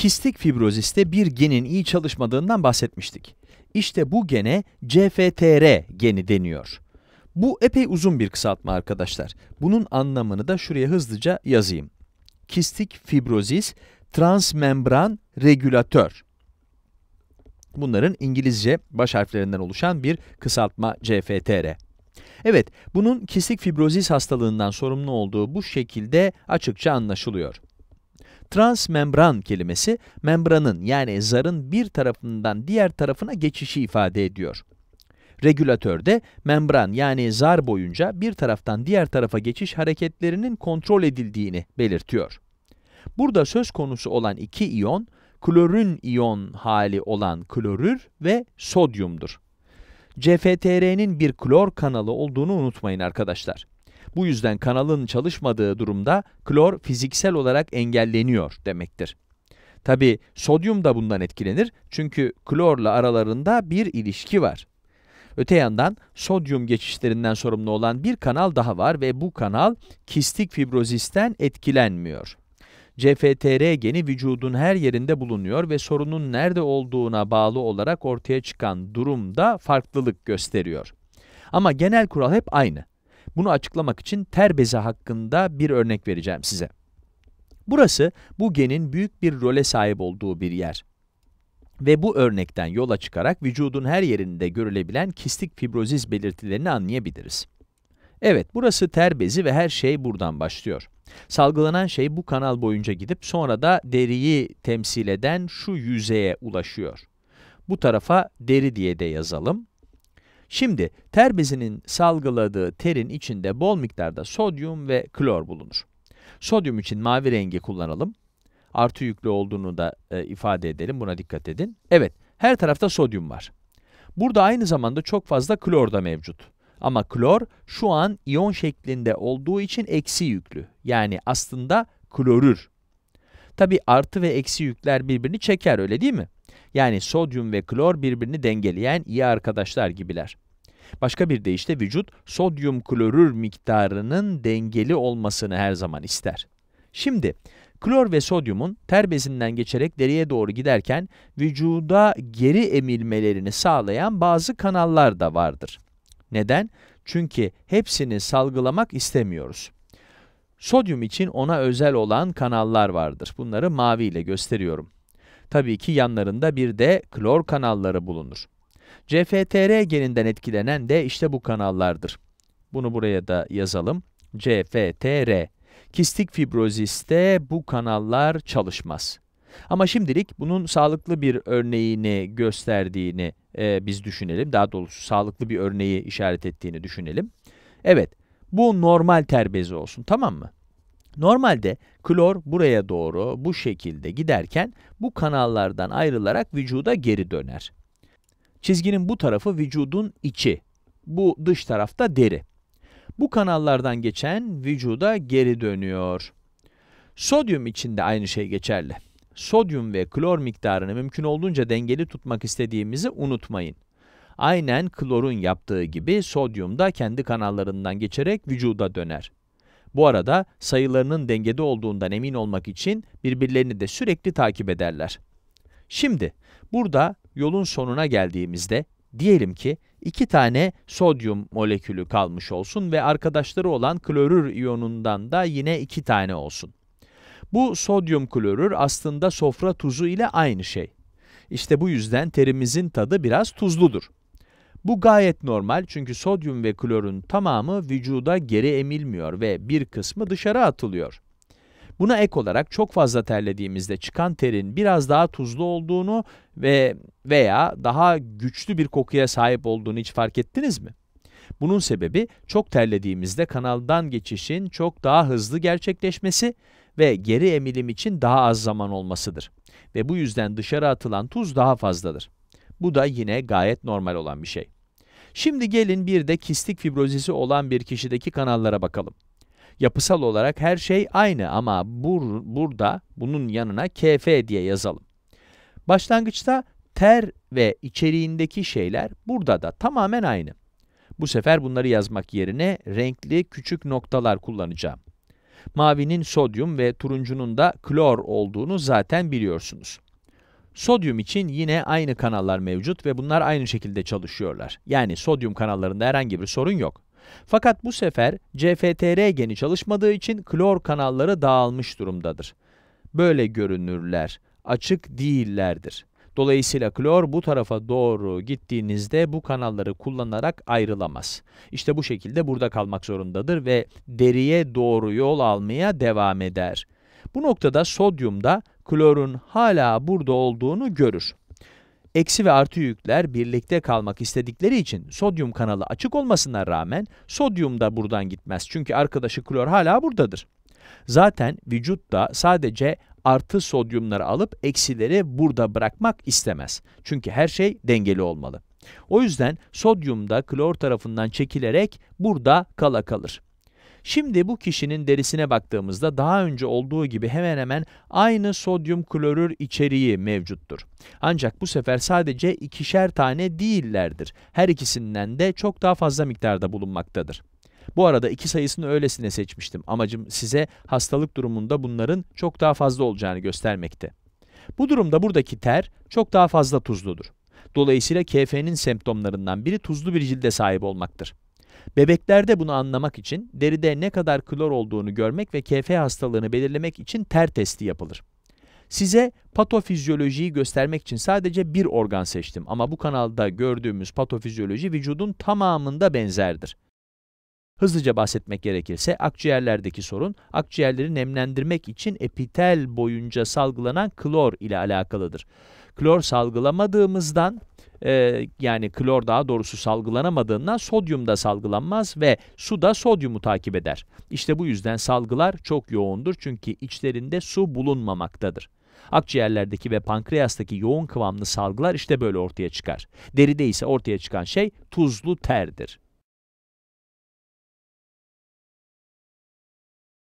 Kistik fibroziste bir genin iyi çalışmadığından bahsetmiştik. İşte bu gene CFTR geni deniyor. Bu epey uzun bir kısaltma arkadaşlar. Bunun anlamını da şuraya hızlıca yazayım. Kistik fibrozis transmembran regülatör. Bunların İngilizce baş harflerinden oluşan bir kısaltma CFTR. Evet, bunun kistik fibrozis hastalığından sorumlu olduğu bu şekilde açıkça anlaşılıyor. Transmembran kelimesi membranın yani zarın bir tarafından diğer tarafına geçişi ifade ediyor. Regülatörde membran yani zar boyunca bir taraftan diğer tarafa geçiş hareketlerinin kontrol edildiğini belirtiyor. Burada söz konusu olan iki iyon, klorün iyon hali olan klorür ve sodyumdur. CFTR'nin bir klor kanalı olduğunu unutmayın arkadaşlar. Bu yüzden kanalın çalışmadığı durumda klor fiziksel olarak engelleniyor demektir. Tabi sodyum da bundan etkilenir çünkü klorla aralarında bir ilişki var. Öte yandan sodyum geçişlerinden sorumlu olan bir kanal daha var ve bu kanal kistik fibrozisten etkilenmiyor. CFTR geni vücudun her yerinde bulunuyor ve sorunun nerede olduğuna bağlı olarak ortaya çıkan durumda farklılık gösteriyor. Ama genel kural hep aynı. Bunu açıklamak için ter bezi hakkında bir örnek vereceğim size. Burası bu genin büyük bir role sahip olduğu bir yer. Ve bu örnekten yola çıkarak vücudun her yerinde görülebilen kistik fibroziz belirtilerini anlayabiliriz. Evet, burası ter bezi ve her şey buradan başlıyor. Salgılanan şey bu kanal boyunca gidip sonra da deriyi temsil eden şu yüzeye ulaşıyor. Bu tarafa deri diye de yazalım. Şimdi ter bezinin salgıladığı terin içinde bol miktarda sodyum ve klor bulunur. Sodyum için mavi rengi kullanalım. Artı yüklü olduğunu da e, ifade edelim. Buna dikkat edin. Evet, her tarafta sodyum var. Burada aynı zamanda çok fazla klor da mevcut. Ama klor şu an iyon şeklinde olduğu için eksi yüklü. Yani aslında klorür. Tabi artı ve eksi yükler birbirini çeker öyle değil mi? Yani sodyum ve klor birbirini dengeleyen iyi arkadaşlar gibiler. Başka bir deyişle vücut sodyum klorür miktarının dengeli olmasını her zaman ister. Şimdi klor ve sodyumun ter bezinden geçerek deriye doğru giderken vücuda geri emilmelerini sağlayan bazı kanallar da vardır. Neden? Çünkü hepsini salgılamak istemiyoruz. Sodyum için ona özel olan kanallar vardır. Bunları mavi ile gösteriyorum. Tabii ki yanlarında bir de klor kanalları bulunur. CFTR geninden etkilenen de işte bu kanallardır. Bunu buraya da yazalım. CFTR. Kistik fibroziste bu kanallar çalışmaz. Ama şimdilik bunun sağlıklı bir örneğini gösterdiğini e, biz düşünelim. Daha doğrusu sağlıklı bir örneği işaret ettiğini düşünelim. Evet, bu normal terbezi olsun tamam mı? Normalde klor buraya doğru bu şekilde giderken bu kanallardan ayrılarak vücuda geri döner. Çizginin bu tarafı vücudun içi, bu dış tarafta deri. Bu kanallardan geçen vücuda geri dönüyor. Sodyum için de aynı şey geçerli. Sodyum ve klor miktarını mümkün olduğunca dengeli tutmak istediğimizi unutmayın. Aynen klorun yaptığı gibi sodyum da kendi kanallarından geçerek vücuda döner. Bu arada sayılarının dengede olduğundan emin olmak için birbirlerini de sürekli takip ederler. Şimdi burada yolun sonuna geldiğimizde diyelim ki iki tane sodyum molekülü kalmış olsun ve arkadaşları olan klorür iyonundan da yine iki tane olsun. Bu sodyum klorür aslında sofra tuzu ile aynı şey. İşte bu yüzden terimizin tadı biraz tuzludur. Bu gayet normal çünkü sodyum ve klorun tamamı vücuda geri emilmiyor ve bir kısmı dışarı atılıyor. Buna ek olarak çok fazla terlediğimizde çıkan terin biraz daha tuzlu olduğunu ve veya daha güçlü bir kokuya sahip olduğunu hiç fark ettiniz mi? Bunun sebebi çok terlediğimizde kanaldan geçişin çok daha hızlı gerçekleşmesi ve geri emilim için daha az zaman olmasıdır. Ve bu yüzden dışarı atılan tuz daha fazladır. Bu da yine gayet normal olan bir şey. Şimdi gelin bir de kistik fibrozisi olan bir kişideki kanallara bakalım. Yapısal olarak her şey aynı ama bur burada bunun yanına kf diye yazalım. Başlangıçta ter ve içeriğindeki şeyler burada da tamamen aynı. Bu sefer bunları yazmak yerine renkli küçük noktalar kullanacağım. Mavinin sodyum ve turuncunun da klor olduğunu zaten biliyorsunuz. Sodyum için yine aynı kanallar mevcut ve bunlar aynı şekilde çalışıyorlar. Yani sodyum kanallarında herhangi bir sorun yok. Fakat bu sefer CFTR geni çalışmadığı için klor kanalları dağılmış durumdadır. Böyle görünürler, açık değillerdir. Dolayısıyla klor bu tarafa doğru gittiğinizde bu kanalları kullanarak ayrılamaz. İşte bu şekilde burada kalmak zorundadır ve deriye doğru yol almaya devam eder. Bu noktada sodyum da klorun hala burada olduğunu görür. Eksi ve artı yükler birlikte kalmak istedikleri için sodyum kanalı açık olmasına rağmen sodyum da buradan gitmez. Çünkü arkadaşı klor hala buradadır. Zaten vücut da sadece artı sodyumları alıp eksileri burada bırakmak istemez. Çünkü her şey dengeli olmalı. O yüzden sodyum da klor tarafından çekilerek burada kala kalır. Şimdi bu kişinin derisine baktığımızda daha önce olduğu gibi hemen hemen aynı sodyum klorür içeriği mevcuttur. Ancak bu sefer sadece ikişer tane değillerdir. Her ikisinden de çok daha fazla miktarda bulunmaktadır. Bu arada iki sayısını öylesine seçmiştim. Amacım size hastalık durumunda bunların çok daha fazla olacağını göstermekte. Bu durumda buradaki ter çok daha fazla tuzludur. Dolayısıyla KF'nin semptomlarından biri tuzlu bir cilde sahip olmaktır. Bebeklerde bunu anlamak için deride ne kadar klor olduğunu görmek ve KF hastalığını belirlemek için ter testi yapılır. Size patofizyolojiyi göstermek için sadece bir organ seçtim ama bu kanalda gördüğümüz patofizyoloji vücudun tamamında benzerdir. Hızlıca bahsetmek gerekirse akciğerlerdeki sorun akciğerleri nemlendirmek için epitel boyunca salgılanan klor ile alakalıdır. Klor salgılamadığımızdan e, yani klor daha doğrusu salgılanamadığından sodyum da salgılanmaz ve su da sodyumu takip eder. İşte bu yüzden salgılar çok yoğundur çünkü içlerinde su bulunmamaktadır. Akciğerlerdeki ve pankreastaki yoğun kıvamlı salgılar işte böyle ortaya çıkar. Deride ise ortaya çıkan şey tuzlu terdir.